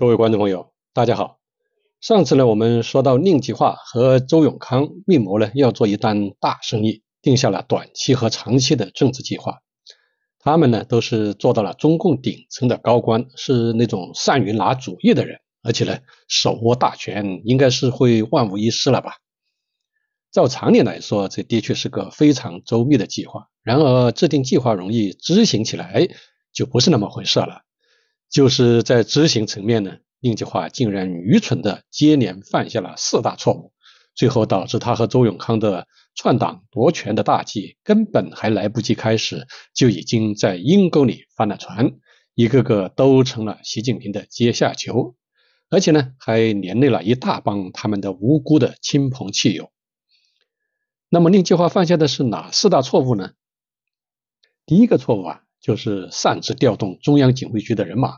各位观众朋友，大家好。上次呢，我们说到宁吉划和周永康密谋呢，要做一单大生意，定下了短期和长期的政治计划。他们呢，都是做到了中共顶层的高官，是那种善于拿主意的人，而且呢，手握大权，应该是会万无一失了吧？照常理来说，这的确是个非常周密的计划。然而，制定计划容易，执行起来就不是那么回事了。就是在执行层面呢，令计划竟然愚蠢的接连犯下了四大错误，最后导致他和周永康的篡党夺权的大计根本还来不及开始，就已经在阴沟里翻了船，一个个都成了习近平的阶下囚，而且呢还连累了一大帮他们的无辜的亲朋戚友。那么令计划犯下的是哪四大错误呢？第一个错误啊。就是擅自调动中央警卫局的人马。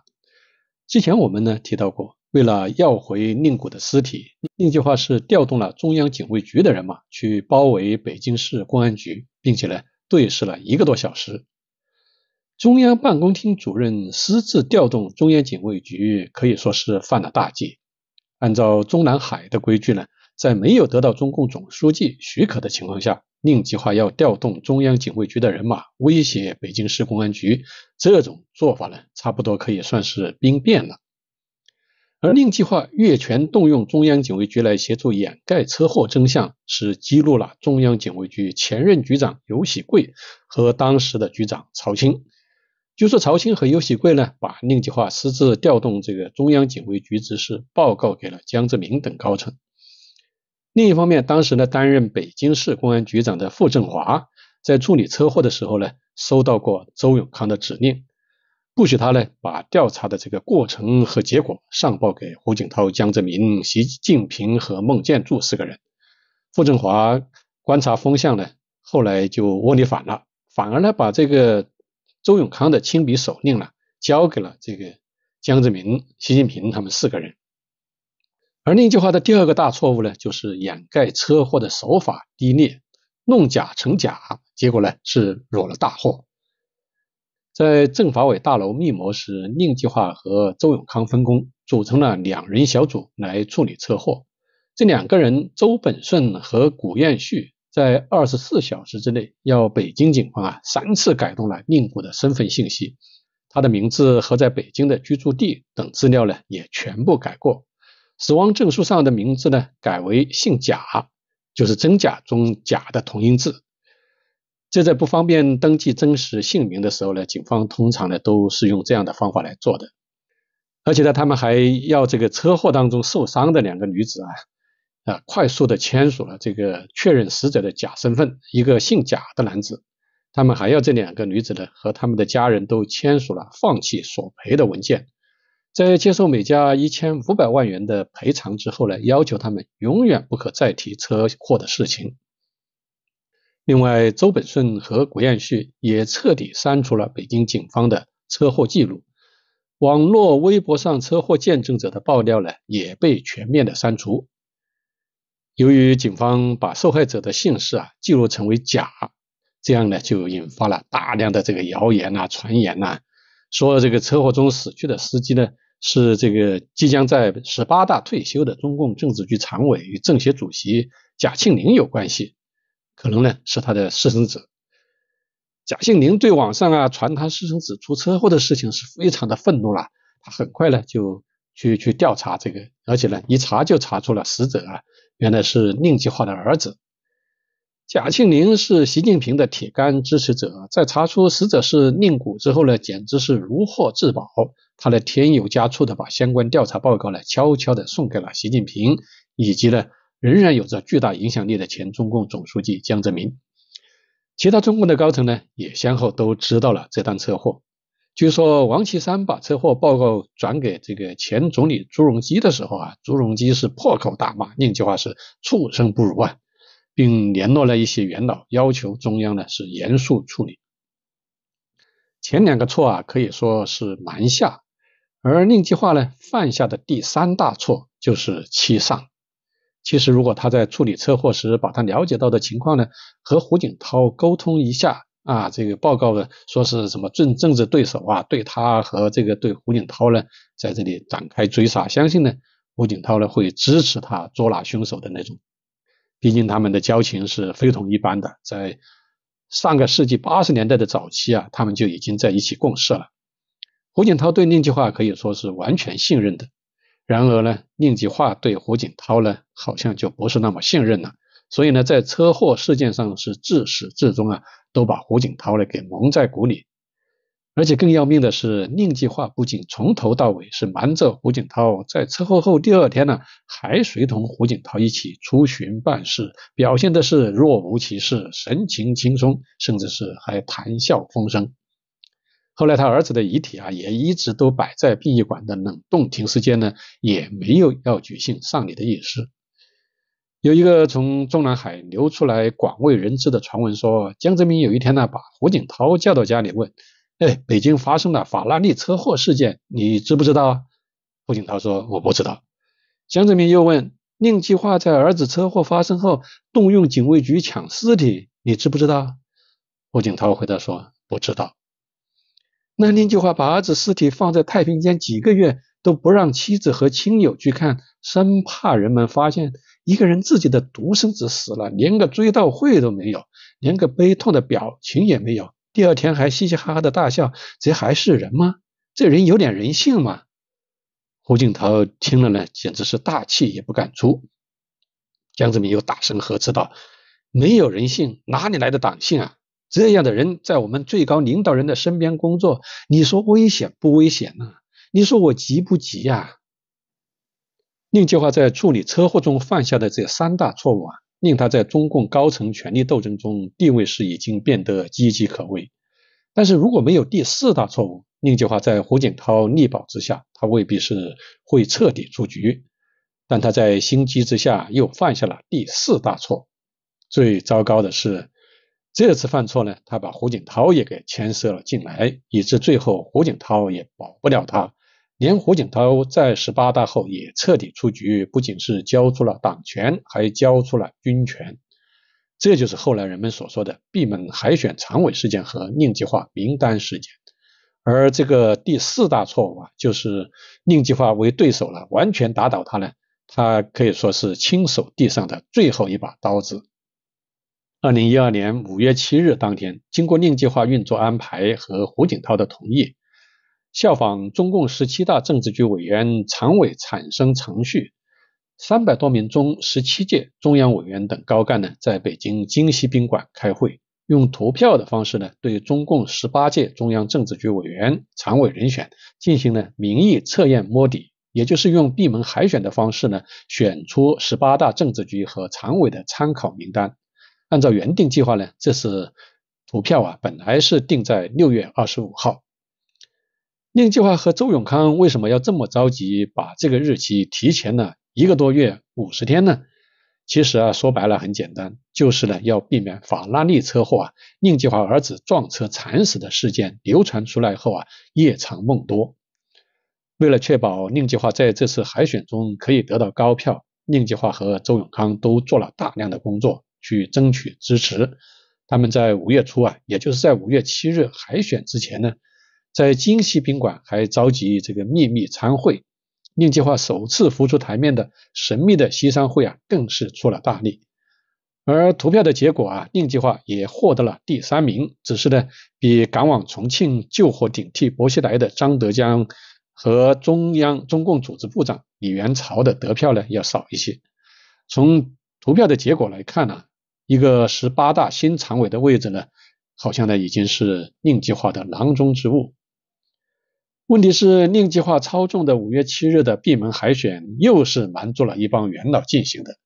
之前我们呢提到过，为了要回宁古的尸体，宁计划是调动了中央警卫局的人马去包围北京市公安局，并且呢对峙了一个多小时。中央办公厅主任私自调动中央警卫局，可以说是犯了大忌。按照中南海的规矩呢。在没有得到中共总书记许可的情况下，宁计划要调动中央警卫局的人马，威胁北京市公安局。这种做法呢，差不多可以算是兵变了。而宁计划越权动用中央警卫局来协助掩盖车祸真相，是激怒了中央警卫局前任局长尤喜贵和当时的局长曹青。据说曹青和尤喜贵呢，把宁计划私自调动这个中央警卫局之事报告给了江泽民等高层。另一方面，当时呢，担任北京市公安局长的傅政华，在处理车祸的时候呢，收到过周永康的指令，不许他呢把调查的这个过程和结果上报给胡锦涛、江泽民、习近平和孟建柱四个人。傅政华观察风向呢，后来就窝里反了，反而呢把这个周永康的亲笔手令呢交给了这个江泽民、习近平他们四个人。而宁计划的第二个大错误呢，就是掩盖车祸的手法低劣，弄假成假，结果呢是惹了大祸。在政法委大楼密谋时，宁计划和周永康分工，组成了两人小组来处理车祸。这两个人，周本顺和谷燕旭，在二十四小时之内，要北京警方啊三次改动了宁古的身份信息，他的名字和在北京的居住地等资料呢，也全部改过。死亡证书上的名字呢，改为姓贾，就是“真假”中“假”的同音字。这在不方便登记真实姓名的时候呢，警方通常呢都是用这样的方法来做的。而且呢，他们还要这个车祸当中受伤的两个女子啊，啊，快速的签署了这个确认死者的假身份，一个姓贾的男子。他们还要这两个女子呢和他们的家人都签署了放弃索赔的文件。在接受每家一千五百万元的赔偿之后呢，要求他们永远不可再提车祸的事情。另外，周本顺和谷燕旭也彻底删除了北京警方的车祸记录，网络微博上车祸见证者的爆料呢，也被全面的删除。由于警方把受害者的姓氏啊记录成为“甲”，这样呢就引发了大量的这个谣言啊、传言呐，说这个车祸中死去的司机呢。是这个即将在十八大退休的中共政治局常委与政协主席贾庆林有关系，可能呢是他的私生子。贾庆林对网上啊传他私生子出车祸的事情是非常的愤怒了，他很快呢就去去调查这个，而且呢一查就查出了死者啊原来是宁吉桦的儿子。贾庆林是习近平的铁杆支持者，在查出死者是宁古之后呢，简直是如获至宝。他呢添油加醋的把相关调查报告呢悄悄的送给了习近平，以及呢仍然有着巨大影响力的前中共总书记江泽民，其他中共的高层呢也先后都知道了这单车祸。据说王岐山把车祸报告转给这个前总理朱镕基的时候啊，朱镕基是破口大骂，一句话是畜生不如啊，并联络了一些元老，要求中央呢是严肃处理。前两个错啊可以说是瞒下。而令计划呢犯下的第三大错就是欺上。其实，如果他在处理车祸时，把他了解到的情况呢和胡锦涛沟通一下啊，这个报告呢说是什么政政治对手啊，对他和这个对胡锦涛呢在这里展开追杀，相信呢胡锦涛呢会支持他捉拿凶手的那种。毕竟他们的交情是非同一般的，在上个世纪八十年代的早期啊，他们就已经在一起共事了。胡锦涛对宁吉桦可以说是完全信任的，然而呢，宁吉桦对胡锦涛呢，好像就不是那么信任了。所以呢，在车祸事件上是自始至终啊，都把胡锦涛呢给蒙在鼓里。而且更要命的是，宁吉桦不仅从头到尾是瞒着胡锦涛，在车祸后第二天呢，还随同胡锦涛一起出巡办事，表现的是若无其事，神情轻松，甚至是还谈笑风生。后来他儿子的遗体啊，也一直都摆在殡仪馆的冷冻停尸间呢，也没有要举行丧礼的意思。有一个从中南海流出来广为人知的传闻说，江泽民有一天呢，把胡锦涛叫到家里问：“哎，北京发生了法拉利车祸事件，你知不知道？”胡锦涛说：“我不知道。”江泽民又问：“宁计划在儿子车祸发生后动用警卫局抢尸体，你知不知道？”胡锦涛回答说：“不知道。”那另计划把儿子尸体放在太平间几个月都不让妻子和亲友去看，生怕人们发现一个人自己的独生子死了，连个追悼会都没有，连个悲痛的表情也没有。第二天还嘻嘻哈哈的大笑，这还是人吗？这人有点人性吗？胡锦涛听了呢，简直是大气也不敢出。江泽民又大声呵斥道：“没有人性，哪里来的党性啊？”这样的人在我们最高领导人的身边工作，你说危险不危险呢？你说我急不急呀？宁计划在处理车祸中犯下的这三大错误啊，令他在中共高层权力斗争中地位是已经变得岌岌可危。但是如果没有第四大错误，宁计划在胡锦涛力保之下，他未必是会彻底出局。但他在心机之下又犯下了第四大错，最糟糕的是。这次犯错呢，他把胡锦涛也给牵涉了进来，以致最后胡锦涛也保不了他，连胡锦涛在十八大后也彻底出局，不仅是交出了党权，还交出了军权。这就是后来人们所说的闭门海选常委事件和宁计划名单事件。而这个第四大错误啊，就是宁计划为对手了，完全打倒他了，他可以说是亲手递上的最后一把刀子。二零一二年五月七日当天，经过另计划运作安排和胡锦涛的同意，效仿中共十七大政治局委员、常委产生程序，三百多名中十七届中央委员等高干呢，在北京京西宾馆开会，用投票的方式呢，对中共十八届中央政治局委员、常委人选进行了民意测验摸底，也就是用闭门海选的方式呢，选出十八大政治局和常委的参考名单。按照原定计划呢，这次投票啊，本来是定在六月二十五号。宁计划和周永康为什么要这么着急把这个日期提前了一个多月五十天呢？其实啊，说白了很简单，就是呢要避免法拉利车祸啊，宁计划儿子撞车惨死的事件流传出来后啊，夜长梦多。为了确保宁计划在这次海选中可以得到高票，宁计划和周永康都做了大量的工作。去争取支持，他们在五月初啊，也就是在五月七日海选之前呢，在金西宾馆还召集这个秘密参会，宁计划首次浮出台面的神秘的西山会啊，更是出了大力。而投票的结果啊，宁计划也获得了第三名，只是呢，比赶往重庆救火顶替薄熙来的张德江和中央中共组织部长李元朝的得票呢要少一些。从投票的结果来看呢。一个十八大新常委的位置呢，好像呢已经是宁计划的囊中之物。问题是宁计划操纵的五月七日的闭门海选，又是瞒住了一帮元老进行的，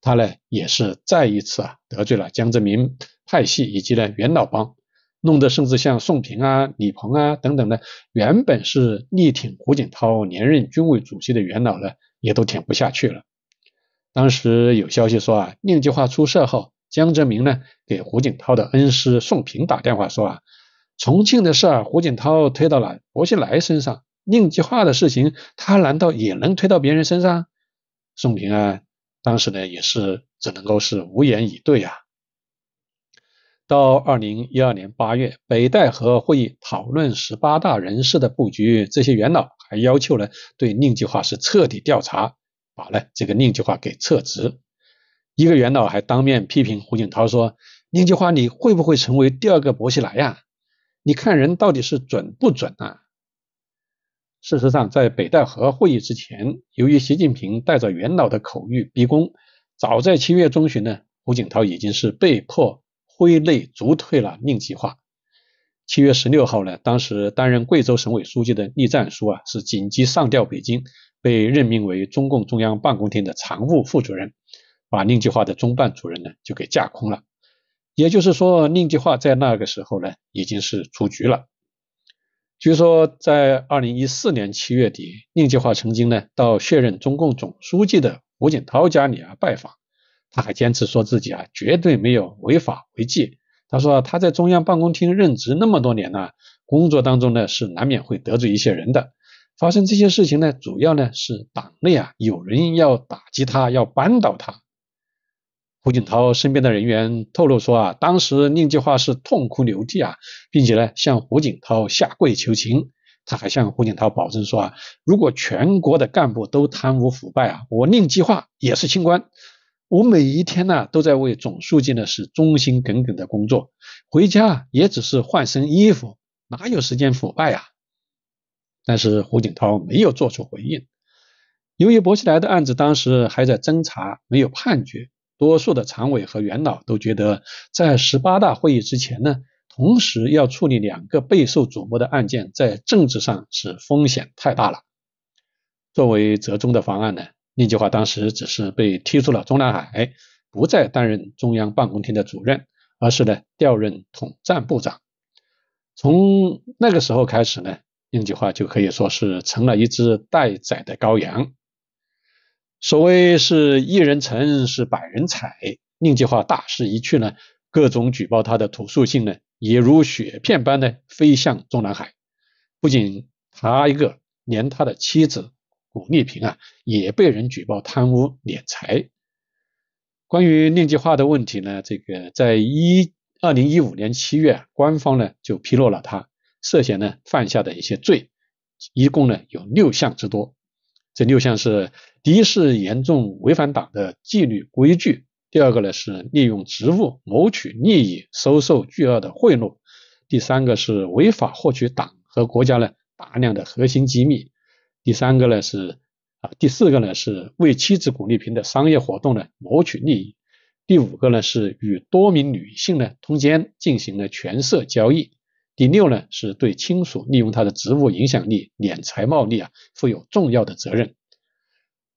他呢也是再一次啊得罪了江泽民派系以及呢元老帮，弄得甚至像宋平啊、李鹏啊等等呢，原本是力挺胡锦涛连任军委主席的元老呢，也都挺不下去了。当时有消息说啊，宁计划出事后。江泽民呢，给胡锦涛的恩师宋平打电话说啊，重庆的事儿胡锦涛推到了薄熙来身上，宁计划的事情他难道也能推到别人身上？宋平啊，当时呢也是只能够是无言以对啊。到二零一二年八月，北戴河会议讨论十八大人事的布局，这些元老还要求呢对宁计划是彻底调查，把呢这个宁计划给撤职。一个元老还当面批评胡锦涛说：“宁吉华，你会不会成为第二个薄熙来呀？你看人到底是准不准啊？”事实上，在北戴河会议之前，由于习近平带着元老的口谕逼宫，早在七月中旬呢，胡锦涛已经是被迫挥泪逐退了宁吉华。七月十六号呢，当时担任贵州省委书记的栗战书啊，是紧急上调北京，被任命为中共中央办公厅的常务副主任。把宁计划的中办主任呢就给架空了，也就是说宁计划在那个时候呢已经是出局了。据说在二零一四年七月底，宁计划曾经呢到卸任中共总书记的胡锦涛家里啊拜访，他还坚持说自己啊绝对没有违法违纪。他说他在中央办公厅任职那么多年呢，工作当中呢是难免会得罪一些人的，发生这些事情呢主要呢是党内啊有人要打击他要扳倒他。胡锦涛身边的人员透露说啊，当时宁计划是痛哭流涕啊，并且呢向胡锦涛下跪求情。他还向胡锦涛保证说啊，如果全国的干部都贪污腐败啊，我宁计划也是清官。我每一天呢都在为总书记呢是忠心耿耿的工作，回家也只是换身衣服，哪有时间腐败啊？但是胡锦涛没有做出回应。由于薄熙来的案子当时还在侦查，没有判决。多数的常委和元老都觉得，在十八大会议之前呢，同时要处理两个备受瞩目的案件，在政治上是风险太大了。作为折中的方案呢，令计划当时只是被踢出了中南海，不再担任中央办公厅的主任，而是呢调任统战部长。从那个时候开始呢，令计划就可以说是成了一只待宰的羔羊。所谓是一人成，是百人踩。宁计划大势一去呢，各种举报他的投诉信呢，也如雪片般呢飞向中南海。不仅他一个，连他的妻子古丽萍啊，也被人举报贪污敛财。关于宁计划的问题呢，这个在一二零一五年七月，官方呢就披露了他涉嫌呢犯下的一些罪，一共呢有六项之多。这六项是：第一是严重违反党的纪律规矩；第二个呢是利用职务谋取利益，收受巨额的贿赂；第三个是违法获取党和国家呢大量的核心机密；第三个呢是啊，第四个呢是为妻子古丽萍的商业活动呢谋取利益；第五个呢是与多名女性呢通奸，进行了权色交易。第六呢，是对亲属利用他的职务影响力敛财冒利啊，负有重要的责任。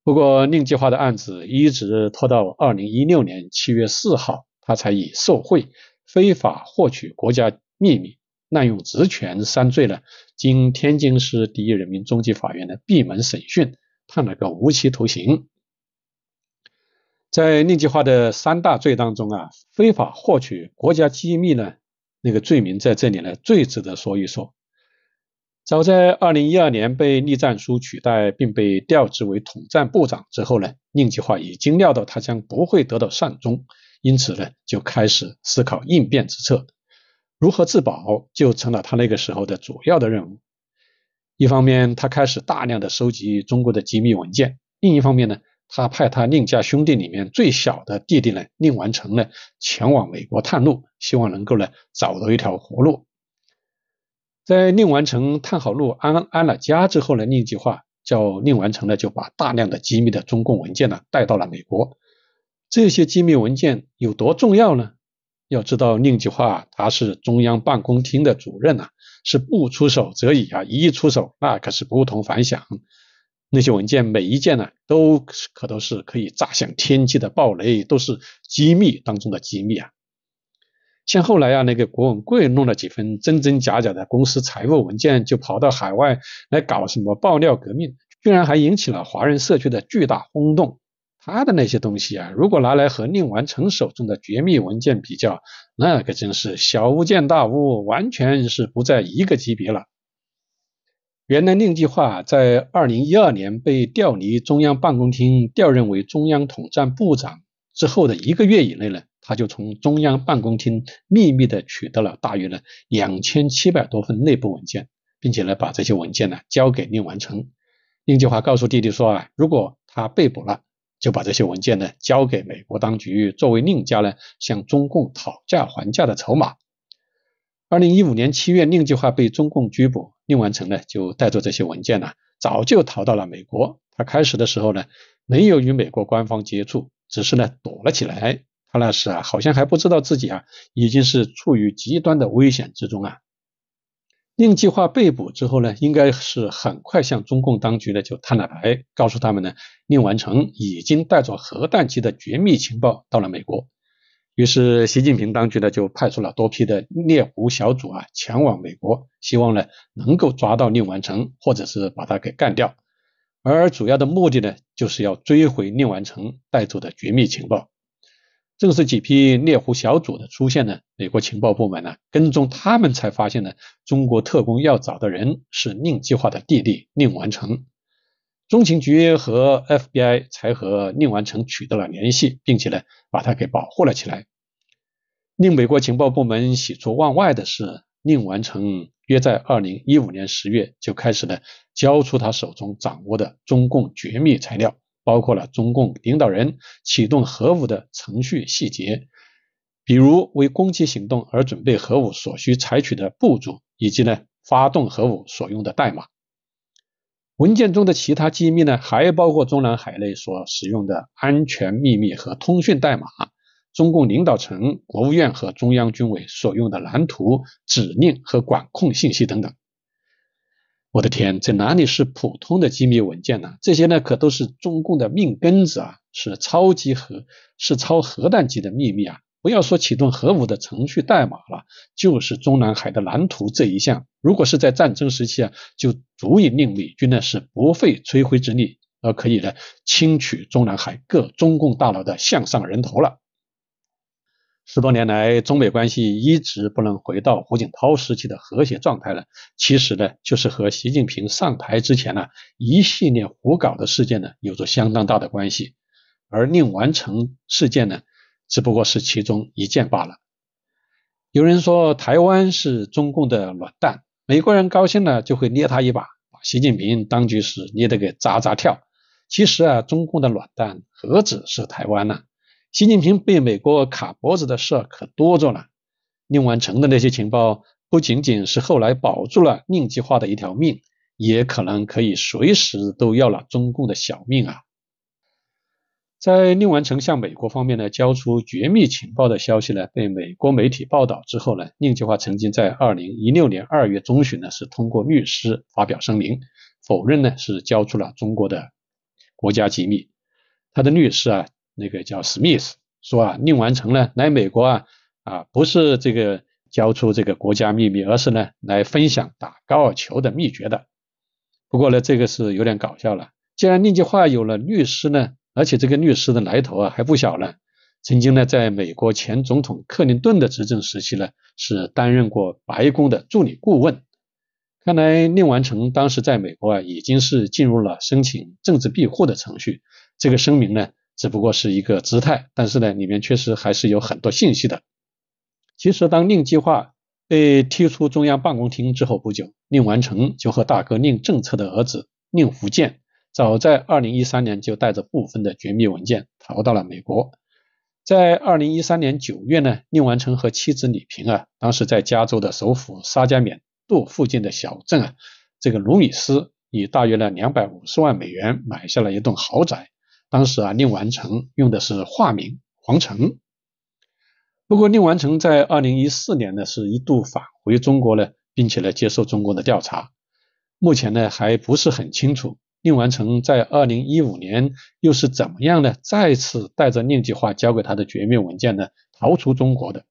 不过宁计划的案子一直拖到二零一六年七月四号，他才以受贿、非法获取国家秘密、滥用职权三罪呢，经天津市第一人民中级法院的闭门审讯，判了个无期徒刑。在宁计划的三大罪当中啊，非法获取国家机密呢。那个罪名在这里呢，最值得说一说。早在二零一二年被栗战书取代，并被调职为统战部长之后呢，宁吉划已经料到他将不会得到善终，因此呢，就开始思考应变之策，如何自保就成了他那个时候的主要的任务。一方面，他开始大量的收集中国的机密文件；另一方面呢，他派他另家兄弟里面最小的弟弟呢，宁完成呢，前往美国探路，希望能够呢找到一条活路。在宁完成探好路安安了家之后呢，另计划叫宁完成呢就把大量的机密的中共文件呢带到了美国。这些机密文件有多重要呢？要知道另计划他是中央办公厅的主任呐，是不出手则已啊，一出手那可是不同凡响。那些文件每一件呢，都可都是可以炸响天际的爆雷，都是机密当中的机密啊！像后来啊，那个郭文贵弄了几份真真假假的公司财务文件，就跑到海外来搞什么爆料革命，居然还引起了华人社区的巨大轰动。他的那些东西啊，如果拿来和宁完成手中的绝密文件比较，那可真是小巫见大巫，完全是不在一个级别了。原来令计划在二零一二年被调离中央办公厅，调任为中央统战部长之后的一个月以内呢，他就从中央办公厅秘密地取得了大约呢两千七百多份内部文件，并且呢把这些文件呢交给令完成。令计划告诉弟弟说啊，如果他被捕了，就把这些文件呢交给美国当局，作为令家呢向中共讨价还价的筹码。二零一五年七月，宁计划被中共拘捕，宁完成呢就带着这些文件呢，早就逃到了美国。他开始的时候呢，没有与美国官方接触，只是呢躲了起来。他那时啊，好像还不知道自己啊，已经是处于极端的危险之中啊。宁计划被捕之后呢，应该是很快向中共当局呢就摊了牌，告诉他们呢，宁完成已经带着核弹级的绝密情报到了美国。于是，习近平当局呢就派出了多批的猎狐小组啊，前往美国，希望呢能够抓到宁完成，或者是把他给干掉。而主要的目的呢，就是要追回宁完成带走的绝密情报。正是几批猎狐小组的出现呢，美国情报部门呢跟踪他们，才发现呢中国特工要找的人是宁计划的弟弟宁完成。中情局和 FBI 才和宁完成取得了联系，并且呢把他给保护了起来。令美国情报部门喜出望外的是，令完成约在二零一五年十月就开始了交出他手中掌握的中共绝密材料，包括了中共领导人启动核武的程序细节，比如为攻击行动而准备核武所需采取的步骤，以及呢发动核武所用的代码。文件中的其他机密呢，还包括中南海内所使用的安全秘密和通讯代码。中共领导层、国务院和中央军委所用的蓝图、指令和管控信息等等。我的天，这哪里是普通的机密文件呢？这些呢，可都是中共的命根子啊，是超级核，是超核弹级的秘密啊！不要说启动核武的程序代码了，就是中南海的蓝图这一项，如果是在战争时期啊，就足以令美军呢是不费吹灰之力而可以呢轻取中南海各中共大佬的项上人头了。十多年来，中美关系一直不能回到胡锦涛时期的和谐状态了。其实呢，就是和习近平上台之前呢一系列胡搞的事件呢有着相当大的关系。而宁完成事件呢，只不过是其中一件罢了。有人说台湾是中共的软蛋，美国人高兴了就会捏他一把。把习近平当局是捏得给砸砸跳。其实啊，中共的软蛋何止是台湾呢？习近平被美国卡脖子的事可多着了。宁完成的那些情报，不仅仅是后来保住了宁计划的一条命，也可能可以随时都要了中共的小命啊。在宁完成向美国方面呢交出绝密情报的消息呢被美国媒体报道之后呢，宁计划曾经在二零一六年二月中旬呢是通过律师发表声明否认呢是交出了中国的国家机密。他的律师啊。那个叫史密斯说啊，宁完成呢来美国啊啊不是这个交出这个国家秘密，而是呢来分享打高尔夫球的秘诀的。不过呢，这个是有点搞笑了。既然宁计划有了律师呢，而且这个律师的来头啊还不小呢，曾经呢在美国前总统克林顿的执政时期呢是担任过白宫的助理顾问。看来宁完成当时在美国啊已经是进入了申请政治庇护的程序。这个声明呢。只不过是一个姿态，但是呢，里面确实还是有很多信息的。其实，当宁计划被踢出中央办公厅之后不久，宁完成就和大哥宁政策的儿子宁福建，早在2013年就带着部分的绝密文件逃到了美国。在2013年9月呢，宁完成和妻子李平啊，当时在加州的首府沙加缅度附近的小镇啊，这个卢米斯以大约呢250万美元买下了一栋豪宅。当时啊，宁完成用的是化名黄成。不过，宁完成在二零一四年呢，是一度返回中国呢，并且呢，接受中国的调查。目前呢，还不是很清楚，宁完成在二零一五年又是怎么样呢？再次带着宁吉桦交给他的绝密文件呢，逃出中国的。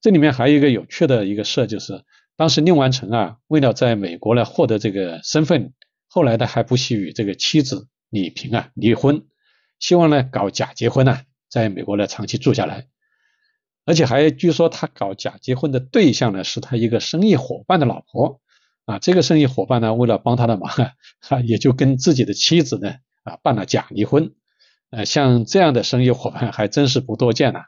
这里面还有一个有趣的一个事，就是当时宁完成啊，为了在美国呢获得这个身份，后来呢，还不惜与这个妻子。李萍啊，离婚，希望呢搞假结婚呢，在美国呢长期住下来，而且还据说他搞假结婚的对象呢是他一个生意伙伴的老婆啊，这个生意伙伴呢为了帮他的忙 啊，也就跟自己的妻子呢啊办了假离婚，呃，像这样的生意伙伴还真是不多见呐。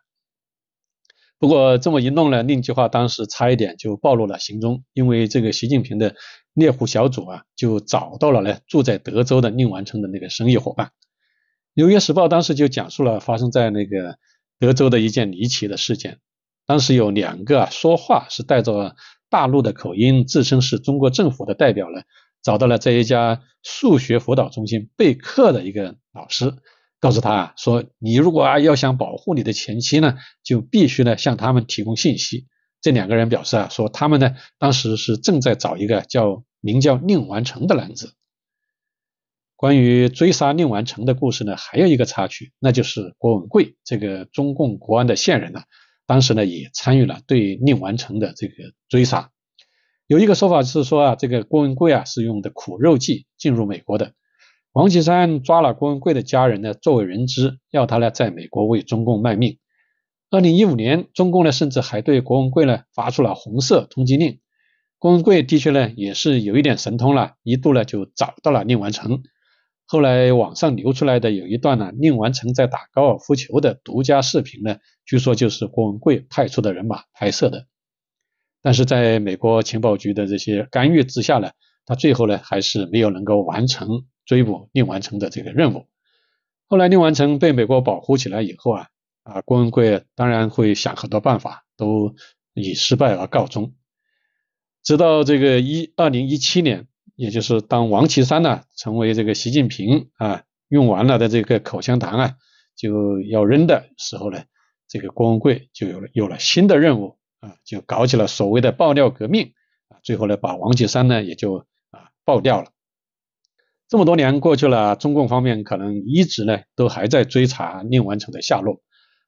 不过这么一弄呢，令计划当时差一点就暴露了行踪，因为这个习近平的猎狐小组啊，就找到了呢住在德州的宁完成的那个生意伙伴。纽约时报当时就讲述了发生在那个德州的一件离奇的事件。当时有两个说话是带着大陆的口音，自称是中国政府的代表呢，找到了在一家数学辅导中心备课的一个老师。告诉他说，你如果啊要想保护你的前妻呢，就必须呢向他们提供信息。这两个人表示啊，说他们呢当时是正在找一个叫名叫宁完成的男子。关于追杀宁完成的故事呢，还有一个插曲，那就是郭文贵这个中共国安的线人呢，当时呢也参与了对宁完成的这个追杀。有一个说法是说啊，这个郭文贵啊是用的苦肉计进入美国的。王岐山抓了郭文贵的家人呢，作为人质，要他呢在美国为中共卖命。二零一五年，中共呢甚至还对郭文贵呢发出了红色通缉令。郭文贵的确呢也是有一点神通了，一度呢就找到了宁完成。后来网上流出来的有一段呢宁完成在打高尔夫球的独家视频呢，据说就是郭文贵派出的人马拍摄的。但是在美国情报局的这些干预之下呢。他最后呢，还是没有能够完成追捕令完成的这个任务。后来令完成被美国保护起来以后啊，啊，郭文贵当然会想很多办法，都以失败而告终。直到这个一二零一七年，也就是当王岐山呢成为这个习近平啊用完了的这个口香糖啊就要扔的时候呢，这个郭文贵就有了有了新的任务啊，就搞起了所谓的爆料革命啊，最后呢把王岐山呢也就。爆掉了，这么多年过去了，中共方面可能一直呢都还在追查宁完成的下落。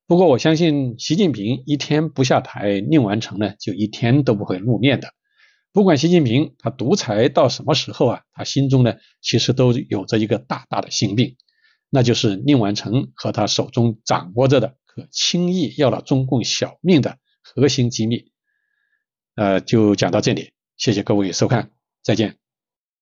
不过我相信，习近平一天不下台，宁完成呢就一天都不会露面的。不管习近平他独裁到什么时候啊，他心中呢其实都有着一个大大的心病，那就是宁完成和他手中掌握着的可轻易要了中共小命的核心机密。呃，就讲到这里，谢谢各位收看，再见。